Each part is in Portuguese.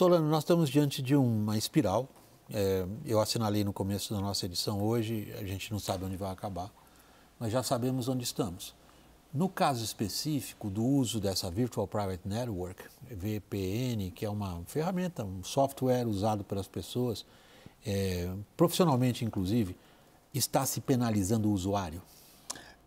Solano, nós estamos diante de uma espiral. É, eu assinalei no começo da nossa edição hoje, a gente não sabe onde vai acabar, mas já sabemos onde estamos. No caso específico do uso dessa Virtual Private Network, VPN, que é uma ferramenta, um software usado pelas pessoas, é, profissionalmente inclusive, está se penalizando o usuário?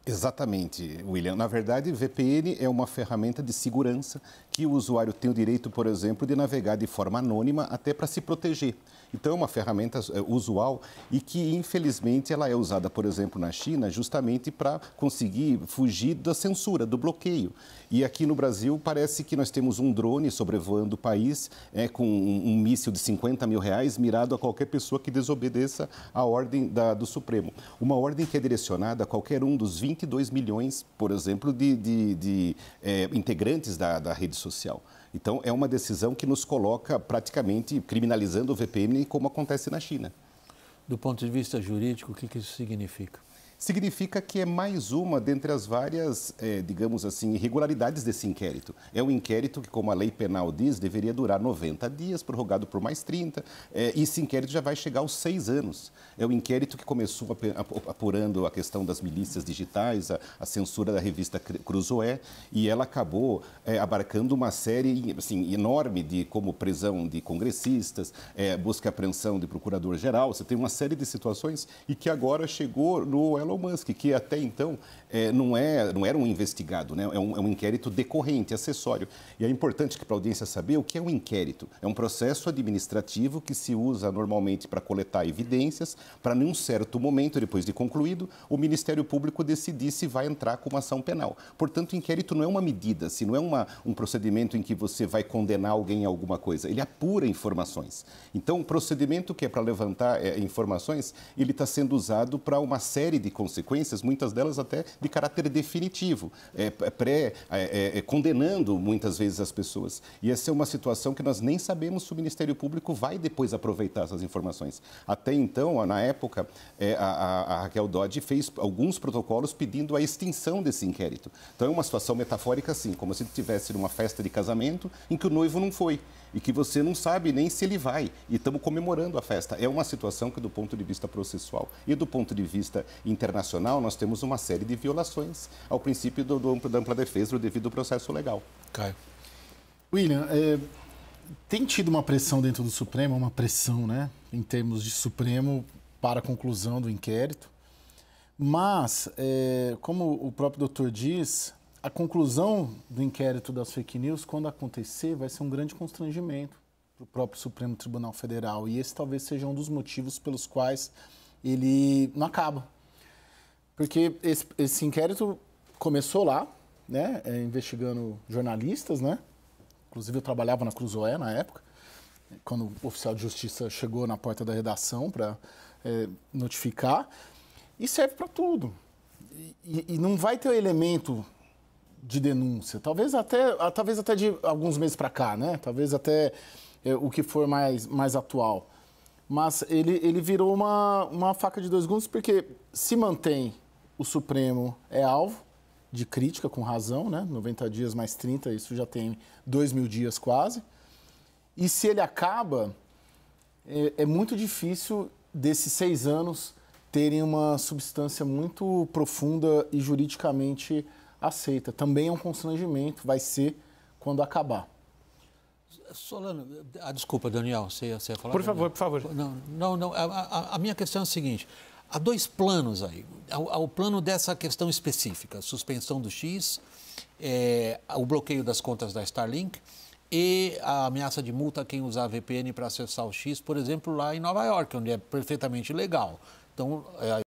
Exatamente, William. Na verdade, VPN é uma ferramenta de segurança que o usuário tem o direito, por exemplo, de navegar de forma anônima até para se proteger. Então, é uma ferramenta é, usual e que, infelizmente, ela é usada, por exemplo, na China, justamente para conseguir fugir da censura, do bloqueio. E aqui no Brasil, parece que nós temos um drone sobrevoando o país é, com um, um míssil de 50 mil reais mirado a qualquer pessoa que desobedeça a ordem da, do Supremo. Uma ordem que é direcionada a qualquer um dos 20 22 milhões, por exemplo, de, de, de é, integrantes da, da rede social. Então, é uma decisão que nos coloca praticamente criminalizando o VPN, como acontece na China. Do ponto de vista jurídico, o que, que isso significa? significa que é mais uma dentre as várias, é, digamos assim, irregularidades desse inquérito. É um inquérito que, como a lei penal diz, deveria durar 90 dias, prorrogado por mais 30, é, e esse inquérito já vai chegar aos seis anos. É um inquérito que começou apurando a questão das milícias digitais, a, a censura da revista Cruzoé, e ela acabou é, abarcando uma série assim, enorme de como prisão de congressistas, é, busca e apreensão de procurador-geral, você tem uma série de situações e que agora chegou no elo Elon Musk, que até então é, não, é, não era um investigado, né? é, um, é um inquérito decorrente, acessório. E é importante que para a audiência saber o que é um inquérito. É um processo administrativo que se usa normalmente para coletar evidências, para num certo momento, depois de concluído, o Ministério Público decidir se vai entrar com uma ação penal. Portanto, o inquérito não é uma medida, se não é uma, um procedimento em que você vai condenar alguém a alguma coisa. Ele apura informações. Então, o procedimento que é para levantar é, informações, ele está sendo usado para uma série de consequências, muitas delas até de caráter definitivo, é, é pré, é, é, é, condenando muitas vezes as pessoas. E essa é uma situação que nós nem sabemos se o Ministério Público vai depois aproveitar essas informações. Até então, na época, é, a, a Raquel Dodge fez alguns protocolos pedindo a extinção desse inquérito. Então é uma situação metafórica, assim, como se estivesse numa festa de casamento em que o noivo não foi e que você não sabe nem se ele vai. E estamos comemorando a festa. É uma situação que, do ponto de vista processual e do ponto de vista internacional, nós temos uma série de violações ao princípio do, do, da ampla defesa do devido processo legal. Caio. William, é, tem tido uma pressão dentro do Supremo, uma pressão, né, em termos de Supremo para a conclusão do inquérito. Mas, é, como o próprio doutor diz, a conclusão do inquérito das fake news, quando acontecer, vai ser um grande constrangimento para o próprio Supremo Tribunal Federal. E esse talvez seja um dos motivos pelos quais ele não acaba. Porque esse, esse inquérito começou lá, né, é, investigando jornalistas, né? Inclusive eu trabalhava na Cruzoé na época, quando o oficial de justiça chegou na porta da redação para é, notificar. E serve para tudo. E, e, não vai ter o elemento de denúncia, talvez até, talvez até de alguns meses para cá, né? Talvez até é, o que for mais, mais atual. Mas ele, ele virou uma, uma faca de dois gumes, porque se mantém o Supremo é alvo de crítica, com razão, né? 90 dias mais 30, isso já tem 2 mil dias quase. E se ele acaba, é, é muito difícil desses seis anos terem uma substância muito profunda e juridicamente aceita. Também é um constrangimento, vai ser quando acabar. Solano, ah, desculpa, Daniel, você, você ia falar? Por favor, Daniel. por favor. Não, não, não a, a, a minha questão é a seguinte. Há dois planos aí. Há o plano dessa questão específica, suspensão do X, é, o bloqueio das contas da Starlink e a ameaça de multa a quem usar VPN para acessar o X, por exemplo, lá em Nova York, onde é perfeitamente legal. Então, é,